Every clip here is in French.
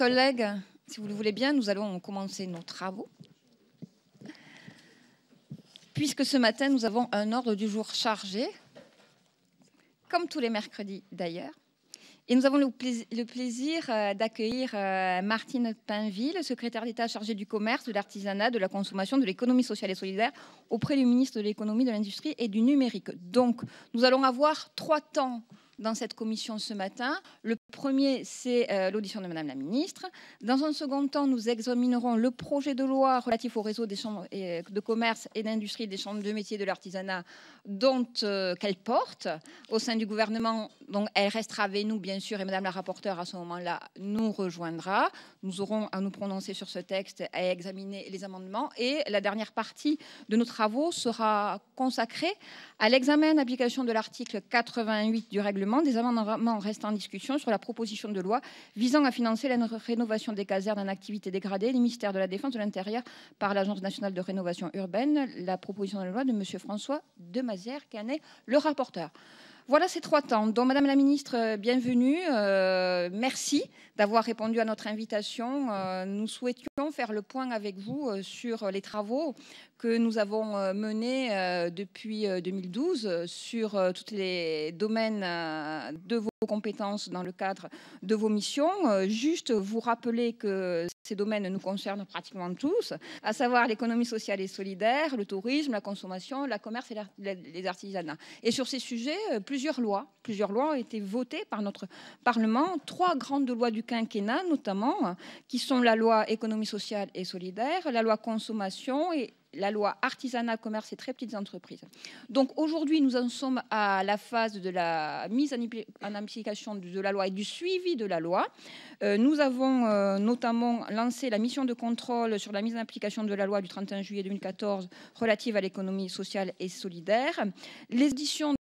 collègues, si vous le voulez bien, nous allons commencer nos travaux. Puisque ce matin, nous avons un ordre du jour chargé, comme tous les mercredis d'ailleurs. Et nous avons le plaisir euh, d'accueillir euh, Martine Pinville, secrétaire d'État chargée du commerce, de l'artisanat, de la consommation, de l'économie sociale et solidaire auprès du ministre de l'économie, de l'industrie et du numérique. Donc, nous allons avoir trois temps dans cette commission ce matin. Le premier, c'est euh, l'audition de Madame la Ministre. Dans un second temps, nous examinerons le projet de loi relatif au réseau des chambres euh, de commerce et d'industrie des chambres de métiers de l'artisanat dont euh, qu'elle porte au sein du gouvernement. Donc, elle restera avec nous, bien sûr, et Madame la rapporteure, à ce moment-là, nous rejoindra. Nous aurons à nous prononcer sur ce texte, à examiner les amendements. Et la dernière partie de nos travaux sera consacrée à l'examen d'application de l'article 88 du règlement des amendements restent en discussion sur la proposition de loi visant à financer la rénovation des casernes en activité dégradée, les ministères de la Défense de l'Intérieur par l'Agence nationale de rénovation urbaine, la proposition de loi de M. François Demazère, qui en est le rapporteur. Voilà ces trois temps. Donc, Madame la Ministre, euh, bienvenue. Euh, merci d'avoir répondu à notre invitation. Euh, nous souhaitions faire le point avec vous sur les travaux que nous avons menés depuis 2012 sur tous les domaines de vos vos compétences dans le cadre de vos missions. Euh, juste vous rappeler que ces domaines nous concernent pratiquement tous, à savoir l'économie sociale et solidaire, le tourisme, la consommation, la commerce et les artisanats. Et sur ces sujets, euh, plusieurs lois, plusieurs lois ont été votées par notre Parlement, trois grandes lois du quinquennat notamment, euh, qui sont la loi économie sociale et solidaire, la loi consommation et la loi artisanat, commerce et très petites entreprises. Donc aujourd'hui, nous en sommes à la phase de la mise en application de la loi et du suivi de la loi. Euh, nous avons euh, notamment lancé la mission de contrôle sur la mise en application de la loi du 31 juillet 2014 relative à l'économie sociale et solidaire. Les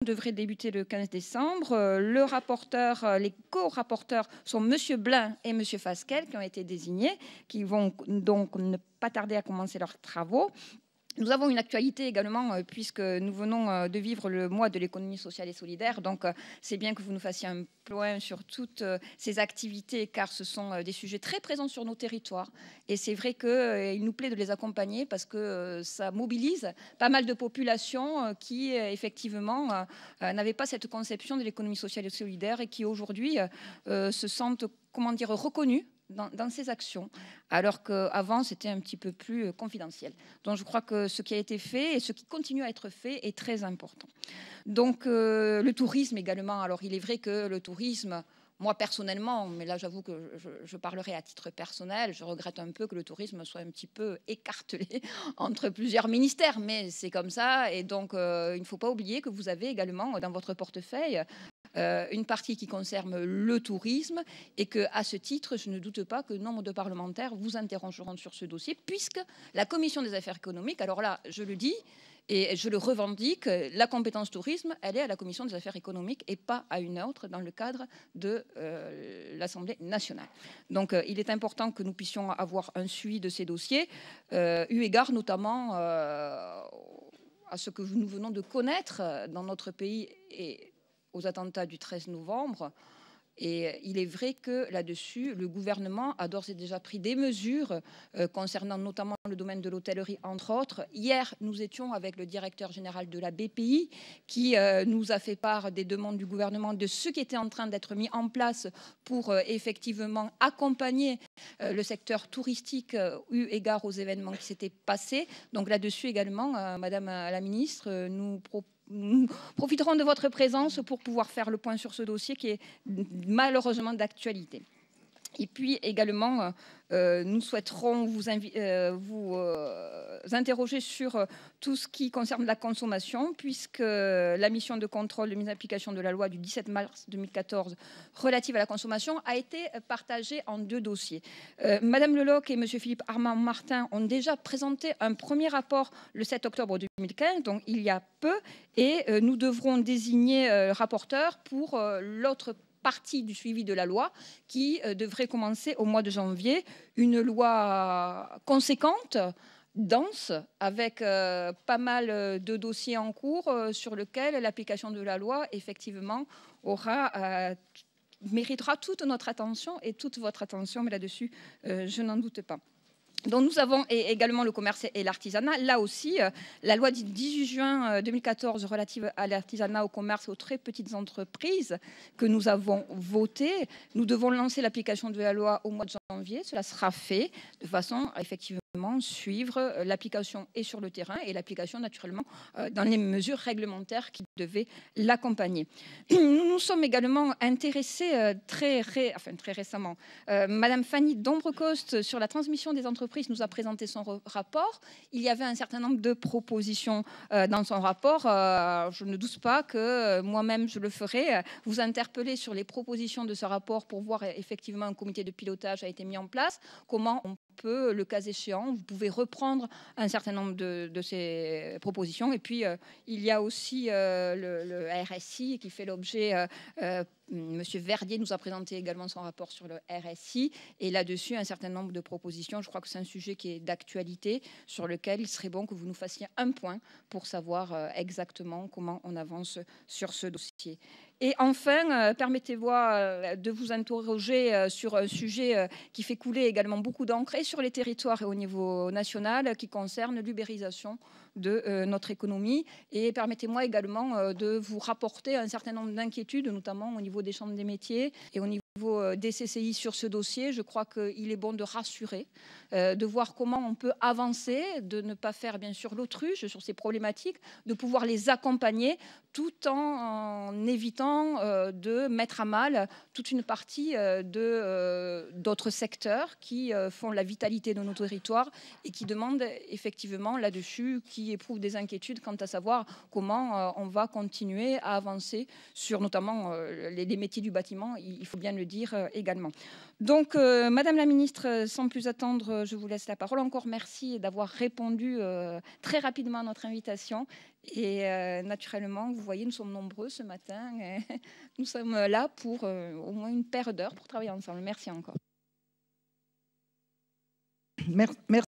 devrait débuter le 15 décembre. Euh, le rapporteur, euh, les co-rapporteurs sont M. Blin et M. Fasquel qui ont été désignés, qui vont donc ne pas tarder à commencer leurs travaux. Nous avons une actualité également, euh, puisque nous venons euh, de vivre le mois de l'économie sociale et solidaire. Donc, euh, c'est bien que vous nous fassiez un point sur toutes ces activités, car ce sont des sujets très présents sur nos territoires. Et c'est vrai qu'il nous plaît de les accompagner parce que ça mobilise pas mal de populations qui, effectivement, n'avaient pas cette conception de l'économie sociale et solidaire et qui, aujourd'hui, se sentent, comment dire, reconnues dans, dans ses actions, alors qu'avant c'était un petit peu plus euh, confidentiel. Donc je crois que ce qui a été fait et ce qui continue à être fait est très important. Donc euh, le tourisme également, alors il est vrai que le tourisme moi personnellement, mais là j'avoue que je, parlerai à titre personnel, je regrette un peu que le tourisme soit un petit peu écartelé entre plusieurs ministères, mais c'est comme ça. Et donc euh, il ne faut pas oublier que vous avez également dans votre portefeuille euh, une partie qui concerne le tourisme et que, à ce titre, je ne doute pas que nombre de parlementaires vous interrogeront sur ce dossier, puisque la commission des affaires économiques, alors là, je le dis, et je le revendique, la compétence tourisme, elle est à la Commission des affaires économiques et pas à une autre dans le cadre de euh, l'Assemblée nationale. Donc euh, il est important que nous puissions avoir un suivi de ces dossiers, eu égard notamment à ce que nous venons de connaître dans notre pays et aux attentats du 13 novembre. Et euh, il est vrai que là-dessus, le gouvernement a d'ores et déjà pris des mesures euh, concernant notamment le domaine de l'hôtellerie, entre autres. Hier, nous étions avec le directeur général de la BPI qui euh, nous a fait part des demandes du gouvernement de ce qui était en train d'être mis en place pour effectivement accompagner le secteur touristique eu égard aux événements qui s'étaient passés. Donc là-dessus également, Madame la ministre, nous proposons profiterons de votre présence pour pouvoir faire le point sur ce dossier qui est malheureusement d'actualité. Et puis également, euh, euh, nous souhaiterons vous, euh, interroger sur tout ce qui concerne la consommation, puisque la mission de contrôle de mise en application de la loi du 17 mars 2014 relative à la consommation a été partagée en deux dossiers. Madame Leloc et Monsieur Philippe Armand-Martin ont déjà présenté un premier rapport le 7 octobre 2015, donc il y a peu, et nous devrons désigner rapporteur pour l'autre partie du suivi de la loi qui euh, devrait commencer au mois de janvier. Une loi conséquente dense avec euh, pas mal euh, de dossiers en cours sur lesquels l'application de la loi effectivement aura méritera toute notre attention et toute votre attention mais là-dessus je n'en doute pas. Donc nous avons également le commerce et l'artisanat. Là aussi, euh, la loi du 18 juin 2014 euh, relative à l'artisanat, au commerce et aux très petites entreprises que nous avons votée, nous devons lancer l'application de la loi au mois de janvier. Cela sera fait de façon effectivement suivre euh, l'application et sur le terrain et l'application naturellement euh, dans les mesures réglementaires qui devaient l'accompagner. Nous nous sommes également intéressés euh, très, ré... très récemment. Madame Fanny Dombrecoste sur la transmission des entreprises nous a présenté son rapport. Il y avait un certain nombre de propositions dans son rapport. je ne doute pas que moi-même je le ferai. Vous interpeller sur les propositions de ce rapport pour voir effectivement un comité de pilotage a été mis en place, comment on peu, le cas échéant, vous pouvez reprendre un certain nombre de, ces propositions. Et puis, euh, il y a aussi euh, le, RSI qui fait l'objet. Monsieur euh, Verdier nous a présenté également son rapport sur le RSI et là-dessus un certain nombre de propositions. Je crois que c'est un sujet qui est d'actualité sur lequel il serait bon que vous nous fassiez un point pour savoir exactement comment on avance sur ce dossier. Et enfin, euh, permettez-moi euh, de vous interroger euh, sur un sujet qui fait couler également beaucoup d'encre sur les territoires et au niveau national qui concerne l'ubérisation de euh, notre économie. Et permettez-moi également euh, de vous rapporter un certain nombre d'inquiétudes, notamment au niveau des chambres des métiers et au niveau euh, des CCI sur ce dossier, je crois qu'il est bon de rassurer, de voir comment on peut avancer, de ne pas faire bien sûr l'autruche sur ces problématiques, de pouvoir les accompagner tout en, évitant de mettre à mal toute une partie d'autres secteurs qui font la vitalité de nos territoires et qui demandent effectivement là-dessus, qui éprouvent des inquiétudes quant à savoir comment euh, on va continuer à avancer sur notamment euh, les, métiers du bâtiment, il, faut bien le dire euh, également. Donc, Madame la Ministre, sans plus attendre, je vous laisse la parole. Encore merci d'avoir répondu très rapidement à notre invitation. Et naturellement, vous voyez, nous sommes nombreux ce matin. nous sommes là pour au moins une paire d'heures pour travailler ensemble. Merci encore. Merci.